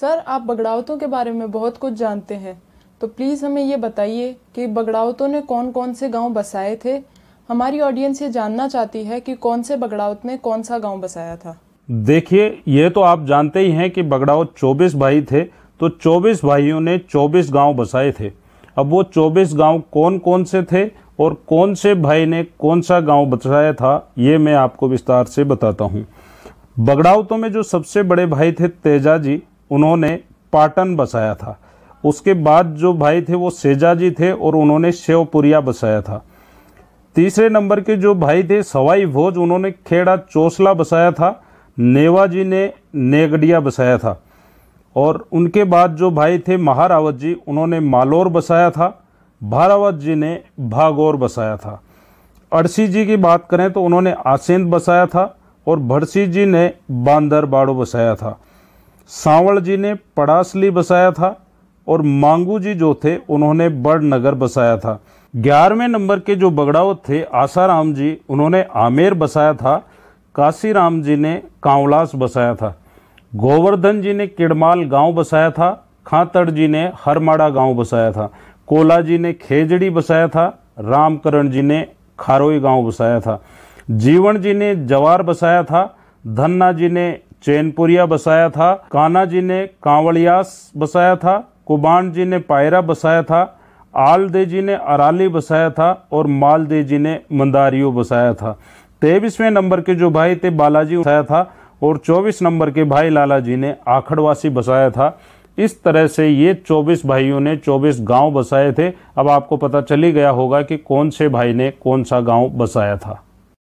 sir आप बगड़ावतों के बारे में बहुत कुछ जानते हैं तो प्लीज़ हमें ये बताइए कि बगड़ावतों ने कौन कौन से गांव बसाए थे हमारी ऑडियंस ये जानना चाहती है कि कौन से बगड़ावत ने कौन सा गांव बसाया था देखिए ये तो आप जानते ही हैं कि बगड़ावत 24 भाई थे तो 24 भाइयों ने 24 गांव बसाए थे अब वो 24 गांव कौन कौन से थे और कौन से भाई ने कौन सा गाँव बसाया था ये मैं आपको विस्तार से बताता हूँ बगड़ावतों में जो सबसे बड़े भाई थे तेजा जी उन्होंने पाटन बसाया था उसके बाद जो भाई थे वो सेजाजी थे और उन्होंने शिवपुरिया बसाया था तीसरे नंबर के जो भाई थे सवाई भोज उन्होंने खेड़ा चोसला बसाया था नेवाजी ने नेगडिया बसाया था और उनके बाद जो भाई थे महारावत जी उन्होंने मालोर बसाया था भारावत जी ने भागौर बसाया था अड़सी जी की बात करें तो उन्होंने आसेंद बसाया था और भड़सी जी ने बांदरबाड़ो बसाया था सांवल जी ने पड़ासली बसाया था और मांगू जी जो थे उन्होंने बड़नगर बसाया था ग्यारहवें नंबर के जो बगड़ावत थे आसाराम जी उन्होंने आमेर बसाया था काशीराम जी ने कांवलास बसाया था गोवर्धन जी ने किड़माल गांव बसाया था खातड़ जी ने हरमाड़ा गांव बसाया था कोला जी ने खेजड़ी बसाया था रामकरण जी ने खारोई गांव बसाया था जीवन जी ने जवार बसाया था धन्ना जी ने चैनपुरिया बसाया था कान्हा जी ने कांवड़ियास बसाया था कुबान जी ने पायरा बसाया था आलदे जी ने अराली बसाया था और मालदे जी ने मंदारियो बसाया था तेईसवें नंबर के जो भाई थे बालाजी बसाया था और चौबीस नंबर के भाई लाला जी ने आखड़वासी बसाया था इस तरह से ये चौबीस भाइयों ने चौबीस गांव बसाए थे अब आपको पता चली गया होगा कि कौन से भाई ने कौन सा गांव बसाया था